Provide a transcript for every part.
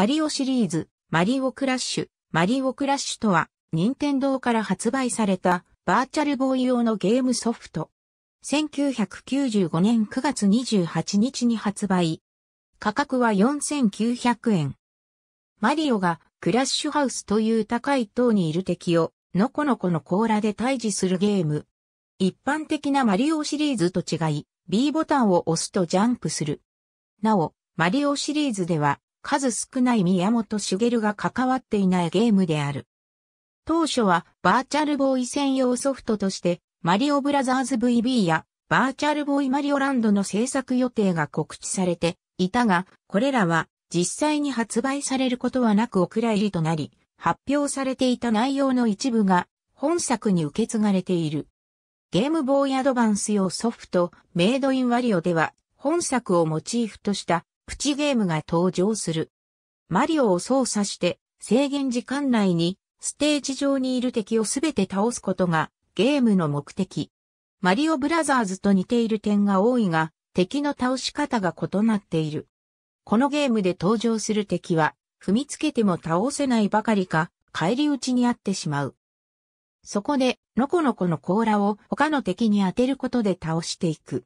マリオシリーズ、マリオクラッシュ、マリオクラッシュとは、任天堂から発売されたバーチャルボーイ用のゲームソフト。1995年9月28日に発売。価格は4900円。マリオがクラッシュハウスという高い塔にいる敵をのこのこの甲羅で退治するゲーム。一般的なマリオシリーズと違い、B ボタンを押すとジャンプする。なお、マリオシリーズでは数少ない宮本茂が関わっていないゲームである。当初はバーチャルボーイ専用ソフトとしてマリオブラザーズ VB やバーチャルボーイマリオランドの制作予定が告知されていたが、これらは実際に発売されることはなくお蔵入りとなり、発表されていた内容の一部が本作に受け継がれている。ゲームボーイアドバンス用ソフトメイドインワリオでは本作をモチーフとしたプチゲームが登場する。マリオを操作して制限時間内にステージ上にいる敵をすべて倒すことがゲームの目的。マリオブラザーズと似ている点が多いが、敵の倒し方が異なっている。このゲームで登場する敵は、踏みつけても倒せないばかりか、返り討ちにあってしまう。そこで、のこのこの甲羅を他の敵に当てることで倒していく。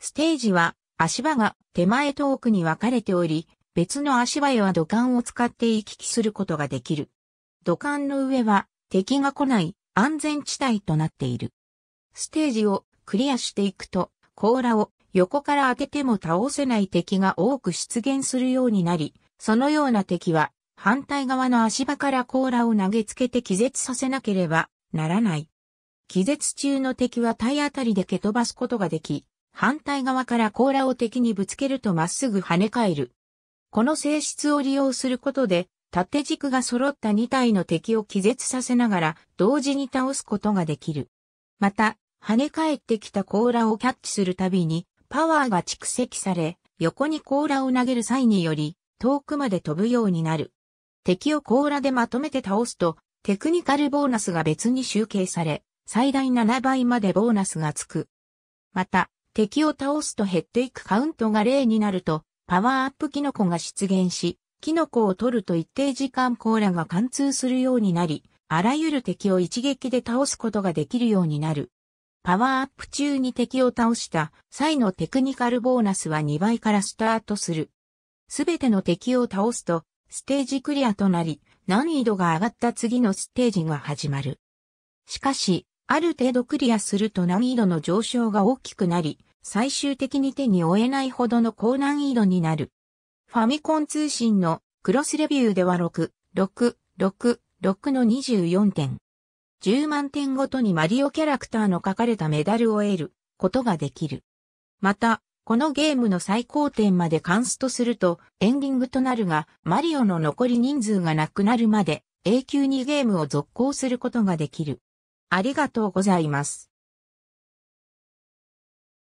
ステージは足場が手前と奥に分かれており、別の足場へは土管を使って行き来することができる。土管の上は敵が来ない安全地帯となっている。ステージをクリアしていくと、甲羅を横から当てても倒せない敵が多く出現するようになり、そのような敵は反対側の足場から甲羅を投げつけて気絶させなければならない。気絶中の敵は体当たりで蹴飛ばすことができ、反対側から甲羅を敵にぶつけるとまっすぐ跳ね返る。この性質を利用することで、縦軸が揃った2体の敵を気絶させながら同時に倒すことができる。また、跳ね返ってきた甲羅をキャッチするたびに、パワーが蓄積され、横に甲羅を投げる際により、遠くまで飛ぶようになる。敵を甲羅でまとめて倒すと、テクニカルボーナスが別に集計され、最大7倍までボーナスがつく。また、敵を倒すと減っていくカウントが0になると、パワーアップキノコが出現し、キノコを取ると一定時間甲羅が貫通するようになり、あらゆる敵を一撃で倒すことができるようになる。パワーアップ中に敵を倒した際のテクニカルボーナスは2倍からスタートする。すべての敵を倒すと、ステージクリアとなり、難易度が上がった次のステージが始まる。しかし、ある程度クリアすると難易度の上昇が大きくなり、最終的に手に負えないほどの高難易度になる。ファミコン通信のクロスレビューでは6、6、6、6の24点。10万点ごとにマリオキャラクターの書かれたメダルを得ることができる。また、このゲームの最高点までカンストするとエンディングとなるが、マリオの残り人数がなくなるまで永久にゲームを続行することができる。ありがとうございます。